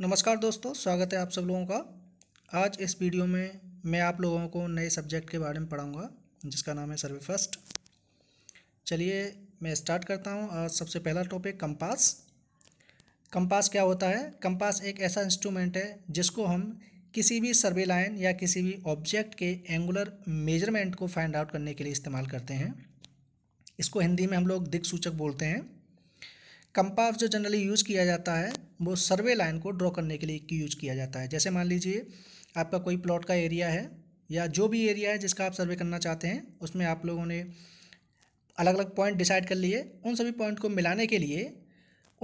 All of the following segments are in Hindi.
नमस्कार दोस्तों स्वागत है आप सब लोगों का आज इस वीडियो में मैं आप लोगों को नए सब्जेक्ट के बारे में पढ़ाऊँगा जिसका नाम है सर्वे फर्स्ट चलिए मैं स्टार्ट करता हूँ आज सबसे पहला टॉपिक कंपास कंपास क्या होता है कंपास एक ऐसा इंस्ट्रूमेंट है जिसको हम किसी भी सर्वे लाइन या किसी भी ऑब्जेक्ट के एंगुलर मेजरमेंट को फाइंड आउट करने के लिए इस्तेमाल करते हैं इसको हिंदी में हम लोग दिक्कसूचक बोलते हैं कंपास जो जनरली यूज़ किया जाता है वो सर्वे लाइन को ड्रॉ करने के लिए यूज किया जाता है जैसे मान लीजिए आपका कोई प्लॉट का एरिया है या जो भी एरिया है जिसका आप सर्वे करना चाहते हैं उसमें आप लोगों ने अलग अलग पॉइंट डिसाइड कर लिए उन सभी पॉइंट को मिलाने के लिए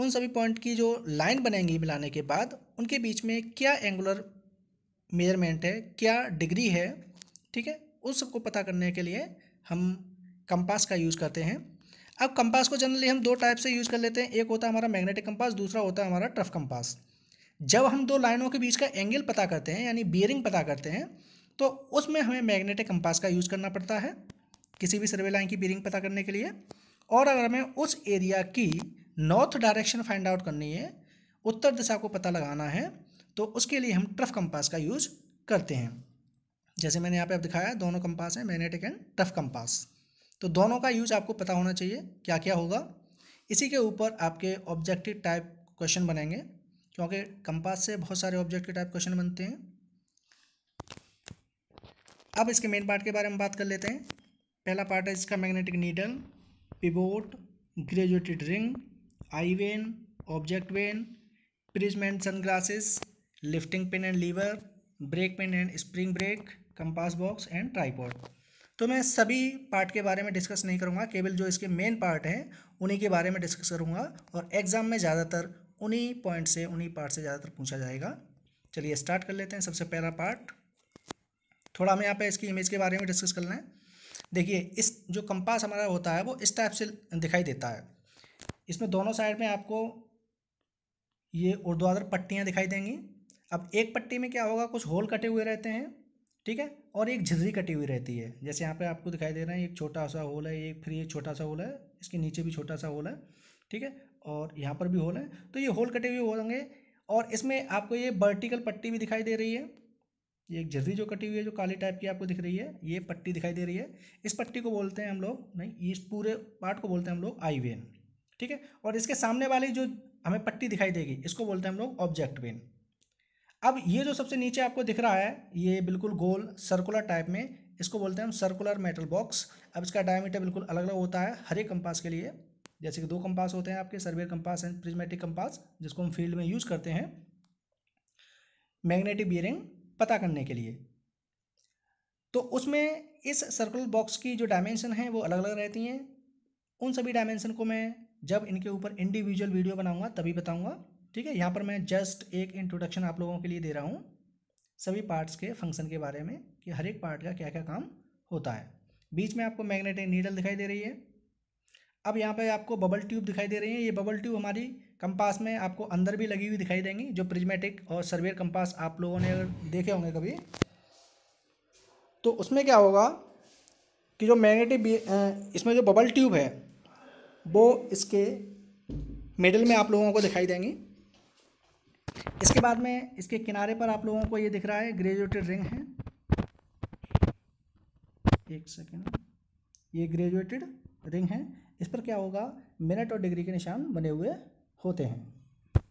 उन सभी पॉइंट की जो लाइन बनेंगी मिलाने के बाद उनके बीच में क्या एंगुलर मेजरमेंट है क्या डिग्री है ठीक है उस सबको पता करने के लिए हम कंपास का यूज़ करते हैं अब कंपास को जनरली हम दो टाइप से यूज़ कर लेते हैं एक होता है हमारा मैग्नेटिक कंपास दूसरा होता है हमारा ट्रफ कंपास जब हम दो लाइनों के बीच का एंगल पता करते हैं यानी बियरिंग पता करते हैं तो उसमें हमें मैग्नेटिक कंपास का यूज़ करना पड़ता है किसी भी सर्वे लाइन की बियरिंग पता करने के लिए और अगर हमें उस एरिया की नॉर्थ डायरेक्शन फाइंड आउट करनी है उत्तर दिशा को पता लगाना है तो उसके लिए हम ट्रफ कंपास का यूज़ करते हैं जैसे मैंने यहाँ पे अब दिखाया दोनों कंपास हैं मैग्नेटिक एंड ट्रफ कंपास तो दोनों का यूज आपको पता होना चाहिए क्या क्या होगा इसी के ऊपर आपके ऑब्जेक्टिव टाइप क्वेश्चन बनेंगे क्योंकि कंपास से बहुत सारे ऑब्जेक्टिव टाइप क्वेश्चन बनते हैं अब इसके मेन पार्ट के बारे में बात कर लेते हैं पहला पार्ट है इसका magnetic needle pivot graduated ring eye vane object vane prism and sunglasses lifting pin and lever brake pin and spring brake compass box and tripod तो मैं सभी पार्ट के बारे में डिस्कस नहीं करूँगा केवल जो इसके मेन पार्ट हैं उन्हीं के बारे में डिस्कस करूँगा और एग्ज़ाम में ज़्यादातर उन्हीं पॉइंट से उन्हीं पार्ट से ज़्यादातर पूछा जाएगा चलिए स्टार्ट कर लेते हैं सबसे पहला पार्ट थोड़ा हमें यहाँ पे इसकी इमेज के बारे में डिस्कस करना है देखिए इस जो कंपास हमारा होता है वो इस टाइप से दिखाई देता है इसमें दोनों साइड में आपको ये ऊर्ध्वाधर पट्टियाँ दिखाई देंगी अब एक पट्टी में क्या होगा कुछ होल कटे हुए रहते हैं ठीक है और एक झिझरी कटी हुई रहती है जैसे यहाँ पे आपको दिखाई दे रहा है एक छोटा सा होल है एक फिर ये छोटा सा होल है इसके नीचे भी छोटा सा होल है ठीक है और यहाँ पर भी होल है तो ये होल कटे हुए होंगे और इसमें आपको ये वर्टिकल पट्टी भी दिखाई दे रही है ये एक झिझरी जो कटी हुई है जो काली टाइप की आपको दिख रही है ये पट्टी दिखाई दे रही है इस पट्टी को बोलते हैं हम लोग नहीं इस पूरे पार्ट को बोलते हैं हम लोग आई वेन ठीक है और इसके सामने वाली जो हमें पट्टी दिखाई देगी इसको बोलते हैं हम लोग ऑब्जेक्ट वेन अब ये जो सबसे नीचे आपको दिख रहा है ये बिल्कुल गोल सर्कुलर टाइप में इसको बोलते हैं हम सर्कुलर मेटल बॉक्स अब इसका डायमीटर बिल्कुल अलग अलग होता है हर एक कंपास के लिए जैसे कि दो कंपास होते हैं आपके surveyor compass and prismatic compass जिसको हम फील्ड में यूज़ करते हैं मैग्नेटिक बियरिंग पता करने के लिए तो उसमें इस सर्कुलर बॉक्स की जो डायमेंशन है वो अलग अलग रहती हैं उन सभी डायमेंशन को मैं जब इनके ऊपर इंडिविजुअल वीडियो बनाऊंगा तभी बताऊंगा ठीक है यहाँ पर मैं जस्ट एक इंट्रोडक्शन आप लोगों के लिए दे रहा हूँ सभी पार्ट्स के फंक्शन के बारे में कि हर एक पार्ट का क्या क्या काम होता है बीच में आपको मैग्नेटिक नीडल दिखाई दे रही है अब यहाँ पर आपको बबल ट्यूब दिखाई दे रही है ये बबल ट्यूब हमारी कंपास में आपको अंदर भी लगी हुई दिखाई देंगी जो प्रिज्मेटिक और सर्वेयर कंपास आप लोगों ने अगर देखे होंगे कभी तो उसमें क्या होगा कि जो मैग्नेटिक इसमें जो बबल ट्यूब है वो इसके मिडल में आप लोगों को दिखाई देंगी इसके बाद में इसके किनारे पर आप लोगों को ये दिख रहा है ग्रेजुएटेड रिंग है एक सेकेंड ये ग्रेजुएटेड रिंग है इस पर क्या होगा मिनट और डिग्री के निशान बने हुए होते हैं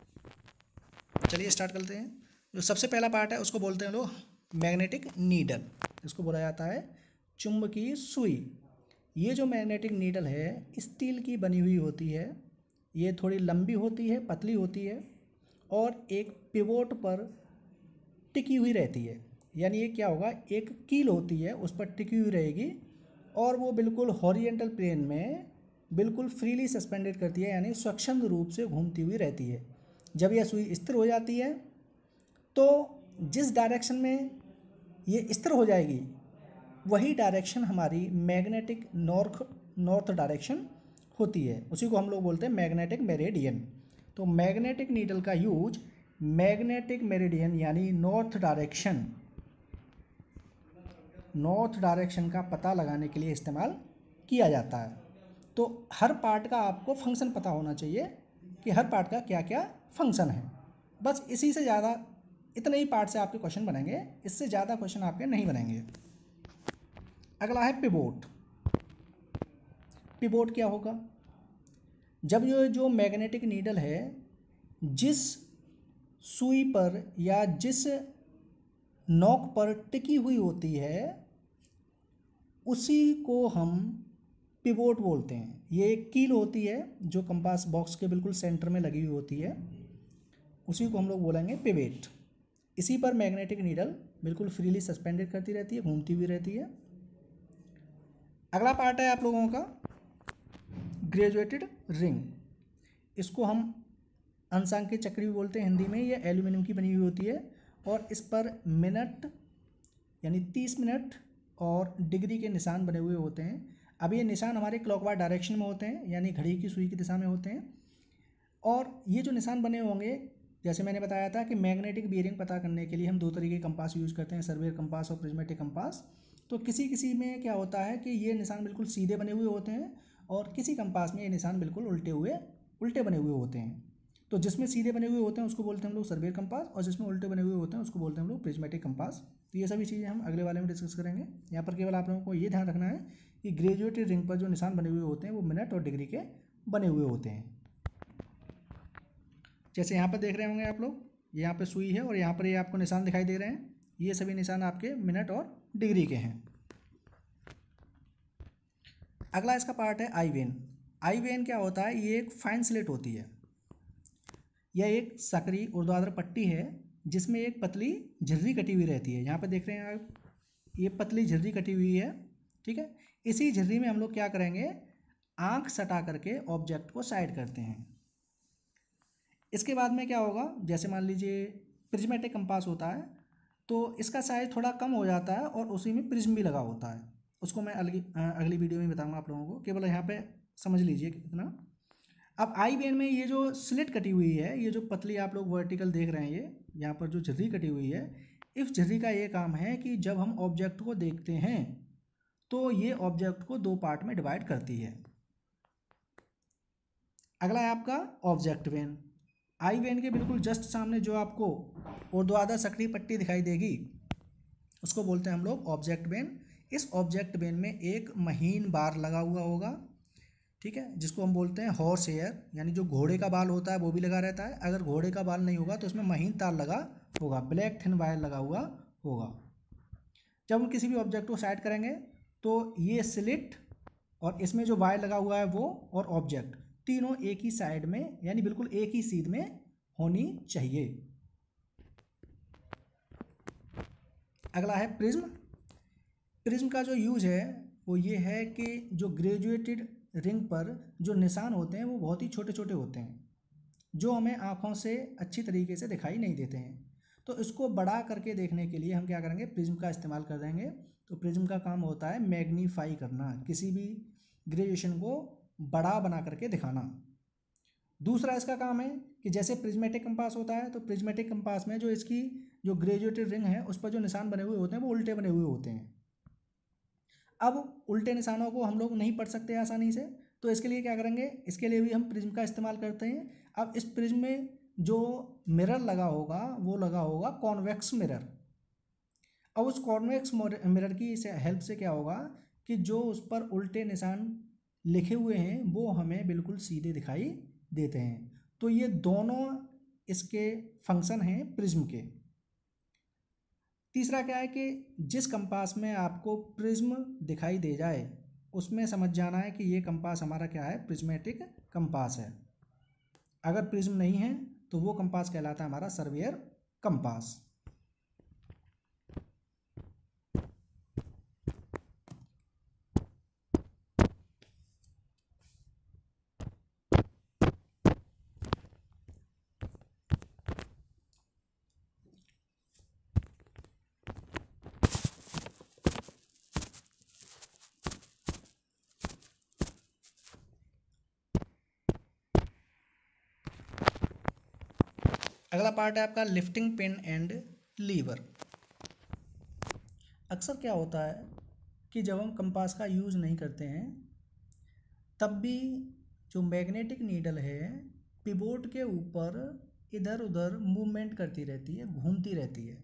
चलिए स्टार्ट करते हैं जो सबसे पहला पार्ट है उसको बोलते हैं लोग मैग्नेटिक नीडल इसको बोला जाता है चुंबकीय सुई ये जो मैग्नेटिक नीडल है स्टील की बनी हुई होती है ये थोड़ी लंबी होती है पतली होती है और एक पिवोट पर टिकी हुई रहती है यानी ये क्या होगा एक कील होती है उस पर टिकी हुई रहेगी और वो बिल्कुल हॉरियंटल प्लेन में बिल्कुल फ्रीली सस्पेंडेड करती है यानी स्वच्छंद रूप से घूमती हुई रहती है जब यह सुई स्थिर हो जाती है तो जिस डायरेक्शन में ये स्थिर हो जाएगी वही डायरेक्शन हमारी मैग्नेटिक नॉर्थ नॉर्थ डायरेक्शन होती है उसी को हम लोग बोलते हैं मैग्नेटिक मेरेडियन तो मैग्नेटिक नीडल का यूज मैग्नेटिक मेरिडियन यानी नॉर्थ डायरेक्शन नॉर्थ डायरेक्शन का पता लगाने के लिए इस्तेमाल किया जाता है तो हर पार्ट का आपको फंक्शन पता होना चाहिए कि हर पार्ट का क्या क्या फंक्शन है बस इसी से ज़्यादा इतने ही पार्ट से आपके क्वेश्चन बनेंगे इससे ज़्यादा क्वेश्चन आपके नहीं बनेंगे अगला है पिबोट पिबोट क्या होगा जब ये जो मैग्नेटिक नीडल है जिस सुई पर या जिस नोक पर टिकी हुई होती है उसी को हम पिवोट बोलते हैं ये एक कील होती है जो कंपास बॉक्स के बिल्कुल सेंटर में लगी हुई होती है उसी को हम लोग बोलेंगे पिवेट इसी पर मैग्नेटिक नीडल बिल्कुल फ्रीली सस्पेंडेड करती रहती है घूमती हुई रहती है अगला पार्ट है आप लोगों का ग्रेजुएटेड रिंग इसको हम अंशांक के चक्री भी बोलते हैं हिंदी में ये एल्यूमिनियम की बनी हुई होती है और इस पर मिनट यानी तीस मिनट और डिग्री के निशान बने हुए होते हैं अब ये निशान हमारे क्लॉकवाइज डायरेक्शन में होते हैं यानी घड़ी की सुई की दिशा में होते हैं और ये जो निशान बने होंगे जैसे मैंने बताया था कि मैग्नेटिक बियरिंग पता करने के लिए हम दो तरीके कंपास यूज़ करते हैं सर्वेयर कंपास और प्रिज्मेटिक कंपास तो किसी किसी में क्या होता है कि ये निशान बिल्कुल सीधे बने हुए होते हैं और किसी कंपास में ये निशान बिल्कुल उल्टे हुए उल्टे बने हुए होते हैं तो जिसमें सीधे बने हुए होते हैं उसको बोलते हैं हम लोग सर्वेयर कंपास और जिसमें उल्टे बने हुए होते हैं उसको बोलते हैं हम लोग प्रिजमेटिक कंपास तो ये सभी चीज़ें हम अगले वाले में डिस्कस करेंगे यहाँ पर केवल आप लोगों को ये ध्यान रखना है कि ग्रेजुएटेड रिंग पर जो निशान बने हुए होते हैं वो मिनट और डिग्री के बने हुए होते हैं जैसे यहाँ पर देख रहे होंगे आप लोग यहाँ पर सुई है और यहाँ पर ये आपको निशान दिखाई दे रहे हैं ये सभी निशान आपके मिनट और डिग्री के हैं अगला इसका पार्ट है आई वेन आई वेन क्या होता है ये एक फाइन स्लेट होती है यह एक सकरी उर्द्वाधर पट्टी है जिसमें एक पतली झर्री कटी हुई रहती है यहाँ पर देख रहे हैं आप ये पतली झर्री कटी हुई है ठीक है इसी झर्री में हम लोग क्या करेंगे आँख सटा करके ऑब्जेक्ट को साइड करते हैं इसके बाद में क्या होगा जैसे मान लीजिए प्रिज्मेटिक कंपास होता है तो इसका साइज थोड़ा कम हो जाता है और उसी में प्रिज्म भी लगा होता है उसको मैं अगली अगली वीडियो में बताऊंगा आप लोगों को केवल यहाँ पे समझ लीजिए इतना अब आई बैंड में ये जो स्लिट कटी हुई है ये जो पतली आप लोग वर्टिकल देख रहे हैं ये यहाँ पर जो झर्री कटी हुई है इस झर्री का ये काम है कि जब हम ऑब्जेक्ट को देखते हैं तो ये ऑब्जेक्ट को दो पार्ट में डिवाइड करती है अगला है आपका ऑब्जेक्ट वेन आई वेन के बिल्कुल जस्ट सामने जो आपको और द्वादा सकड़ी पट्टी दिखाई देगी उसको बोलते हैं हम लोग ऑब्जेक्ट वेन इस ऑब्जेक्ट बेन में एक महीन बार लगा हुआ होगा ठीक है जिसको हम बोलते हैं हॉर्स हेयर यानी जो घोड़े का बाल होता है वो भी लगा रहता है अगर घोड़े का बाल नहीं होगा तो इसमें महीन तार लगा होगा ब्लैक थिन वायर लगा हुआ होगा जब हम किसी भी ऑब्जेक्ट को साइड करेंगे तो ये स्लिट और इसमें जो वायर लगा हुआ है वो और ऑब्जेक्ट तीनों एक ही साइड में यानी बिल्कुल एक ही सीध में होनी चाहिए अगला है प्रिज्म प्रिज्म का जो यूज है वो ये है कि जो ग्रेजुएटेड रिंग पर जो निशान होते हैं वो बहुत ही छोटे छोटे होते हैं जो हमें आँखों से अच्छी तरीके से दिखाई नहीं देते हैं तो इसको बड़ा करके देखने के लिए हम क्या करेंगे प्रिज्म का इस्तेमाल कर देंगे तो प्रिज्म का काम होता है मैग्नीफाई करना किसी भी ग्रेजुएशन को बड़ा बना करके दिखाना दूसरा इसका काम है कि जैसे प्रिज्मेटिक कंपास होता है तो प्रिज्मेटिक कंपास में जो इसकी जो ग्रेजुएटेड रिंग है उस पर जो निशान बने हुए होते हैं वो उल्टे बने हुए होते हैं अब उल्टे निशानों को हम लोग नहीं पढ़ सकते आसानी से तो इसके लिए क्या करेंगे इसके लिए भी हम प्रिज्म का इस्तेमाल करते हैं अब इस प्रिज्म में जो मिरर लगा होगा वो लगा होगा कॉन्वेक्स मिरर अब उस कॉन्वेक्स मिरर की हेल्प से क्या होगा कि जो उस पर उल्टे निशान लिखे हुए हैं वो हमें बिल्कुल सीधे दिखाई देते हैं तो ये दोनों इसके फंक्शन हैं प्रिज्म के तीसरा क्या है कि जिस कंपास में आपको प्रिज्म दिखाई दे जाए उसमें समझ जाना है कि ये कंपास हमारा क्या है प्रिज्मेटिक कंपास है अगर प्रिज्म नहीं है तो वो कंपास कहलाता है हमारा सर्वियर कंपास अगला पार्ट है आपका लिफ्टिंग पिन एंड लीवर अक्सर क्या होता है कि जब हम कंपास का यूज़ नहीं करते हैं तब भी जो मैग्नेटिक नीडल है पिबोट के ऊपर इधर उधर मूवमेंट करती रहती है घूमती रहती है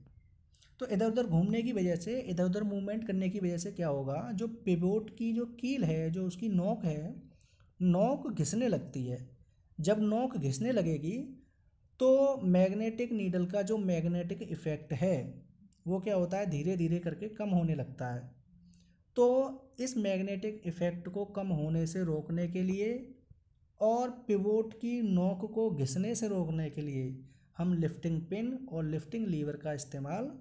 तो इधर उधर घूमने की वजह से इधर उधर मूवमेंट करने की वजह से क्या होगा जो पिबोट की जो कील है जो उसकी नोक है नोक घिसने लगती है जब नोक घिसने लगेगी तो मैग्नेटिक नीडल का जो मैग्नेटिक इफ़ेक्ट है वो क्या होता है धीरे धीरे करके कम होने लगता है तो इस मैग्नेटिक इफ़ेक्ट को कम होने से रोकने के लिए और पिवोट की नोक को घिसने से रोकने के लिए हम लिफ्टिंग पिन और लिफ्टिंग लीवर का इस्तेमाल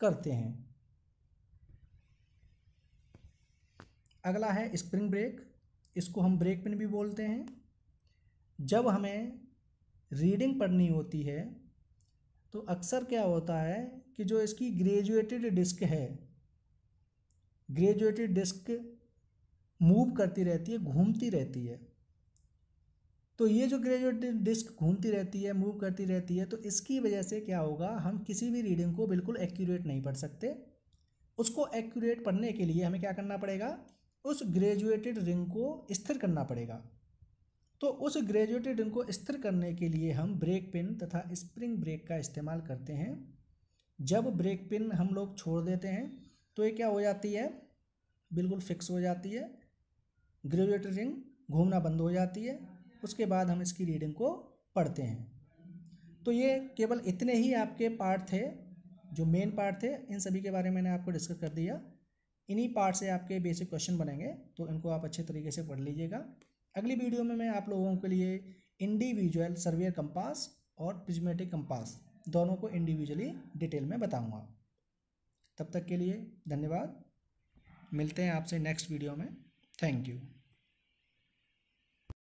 करते हैं अगला है स्प्रिंग ब्रेक इसको हम ब्रेक पिन भी बोलते हैं जब हमें रीडिंग पढ़नी होती है तो अक्सर क्या होता है कि जो इसकी ग्रेजुएटेड डिस्क है ग्रेजुएटेड डिस्क मूव करती रहती है घूमती रहती है तो ये जो ग्रेजुएटेड डिस्क घूमती रहती है मूव करती रहती है तो इसकी वजह से क्या होगा हम किसी भी रीडिंग को बिल्कुल एक्यूरेट नहीं पढ़ सकते उसको एक्यूरेट पढ़ने के लिए हमें क्या करना पड़ेगा उस ग्रेजुएटेड रिंग को स्थिर करना पड़ेगा तो उस ग्रेजुएटेड रिंग को स्थिर करने के लिए हम ब्रेक पिन तथा स्प्रिंग ब्रेक का इस्तेमाल करते हैं जब ब्रेक पिन हम लोग छोड़ देते हैं तो ये क्या हो जाती है बिल्कुल फिक्स हो जाती है ग्रेजुएटेड रिंग घूमना बंद हो जाती है उसके बाद हम इसकी रीडिंग को पढ़ते हैं तो ये केवल इतने ही आपके पार्ट थे जो मेन पार्ट थे इन सभी के बारे में मैंने आपको डिस्कस कर दिया इन्हीं पार्ट से आपके बेसिक क्वेश्चन बनेंगे तो इनको आप अच्छे तरीके से पढ़ लीजिएगा अगली वीडियो में मैं आप लोगों के लिए इंडिविजुअल सर्वेयर कंपास और प्रिज्मेटिक कंपास दोनों को इंडिविजुअली डिटेल में बताऊंगा तब तक के लिए धन्यवाद मिलते हैं आपसे नेक्स्ट वीडियो में थैंक यू